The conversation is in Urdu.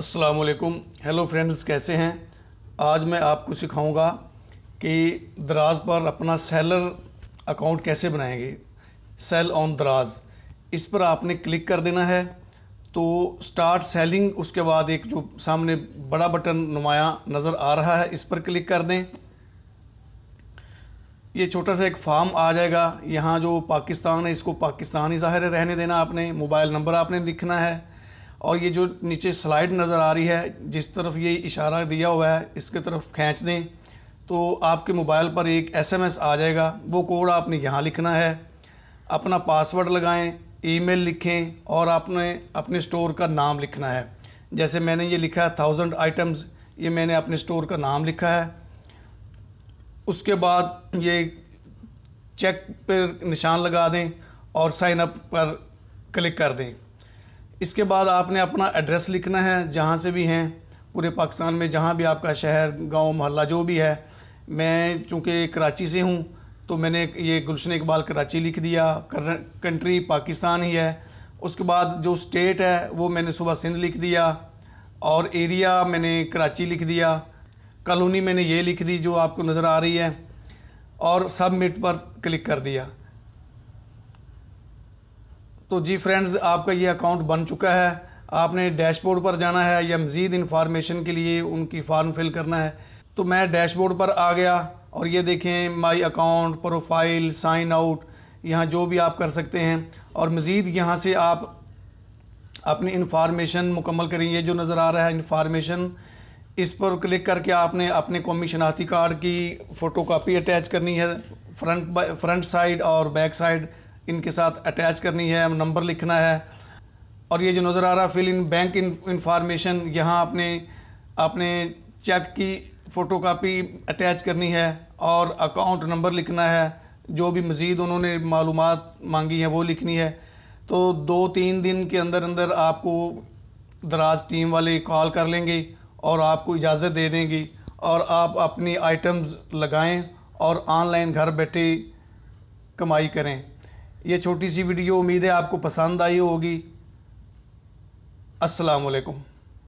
السلام علیکم ہیلو فرینڈز کیسے ہیں آج میں آپ کو سکھاؤں گا کہ دراز پر اپنا سیلر اکاؤنٹ کیسے بنائیں گے سیل آن دراز اس پر آپ نے کلک کر دینا ہے تو سٹارٹ سیلنگ اس کے بعد ایک جو سامنے بڑا بٹن نمایاں نظر آ رہا ہے اس پر کلک کر دیں یہ چھوٹا سا ایک فارم آ جائے گا یہاں جو پاکستان ہے اس کو پاکستانی ظاہر رہنے دینا آپ نے موبائل نمبر آپ نے لکھنا ہے اور یہ جو نیچے سلائڈ نظر آ رہی ہے جس طرف یہ اشارہ دیا ہوا ہے اس کے طرف کھینچ دیں تو آپ کے موبائل پر ایک ایس ایم ایس آ جائے گا وہ کوڈ آپ نے یہاں لکھنا ہے اپنا پاسورڈ لگائیں ای میل لکھیں اور آپ نے اپنے سٹور کا نام لکھنا ہے جیسے میں نے یہ لکھا ہے تھاؤزنڈ آئٹمز یہ میں نے اپنے سٹور کا نام لکھا ہے اس کے بعد یہ چیک پر نشان لگا دیں اور سائن اپ پر کلک کر دیں اس کے بعد آپ نے اپنا ایڈریس لکھنا ہے جہاں سے بھی ہیں پورے پاکستان میں جہاں بھی آپ کا شہر گاؤں محلہ جو بھی ہے میں چونکہ کراچی سے ہوں تو میں نے یہ گلشن اقبال کراچی لکھ دیا کنٹری پاکستان ہی ہے اس کے بعد جو اسٹیٹ ہے وہ میں نے صبح سندھ لکھ دیا اور ایریا میں نے کراچی لکھ دیا کالونی میں نے یہ لکھ دی جو آپ کو نظر آ رہی ہے اور سب مٹ پر کلک کر دیا تو جی فرینڈز آپ کا یہ اکاؤنٹ بن چکا ہے آپ نے ڈیش بورڈ پر جانا ہے یا مزید انفارمیشن کے لیے ان کی فارم فل کرنا ہے تو میں ڈیش بورڈ پر آ گیا اور یہ دیکھیں my account profile sign out یہاں جو بھی آپ کر سکتے ہیں اور مزید یہاں سے آپ اپنی انفارمیشن مکمل کریں یہ جو نظر آ رہا ہے انفارمیشن اس پر کلک کر کے آپ نے اپنے قومی شناختی کارڈ کی فوٹو کاپی اٹیچ کرنی ہے فرنٹ فرنٹ اور بیک سائیڈ ان کے ساتھ اٹیچ کرنی ہے نمبر لکھنا ہے اور یہ جو نظر آ رہا فل ان بینک انفارمیشن یہاں آپ نے آپ نے چیک کی فوٹو کاپی اٹیچ کرنی ہے اور اکاؤنٹ نمبر لکھنا ہے جو بھی مزید انہوں نے معلومات مانگی ہیں وہ لکھنی ہے تو دو تین دن کے اندر اندر آپ کو دراز ٹیم والے کال کر لیں گے اور آپ کو اجازت دے دیں گی اور آپ اپنی آئٹمز لگائیں اور آن لائن گھر بیٹھے کمائی کریں یہ چھوٹی سی ویڈیو امید ہے آپ کو پسند آئی ہوگی السلام علیکم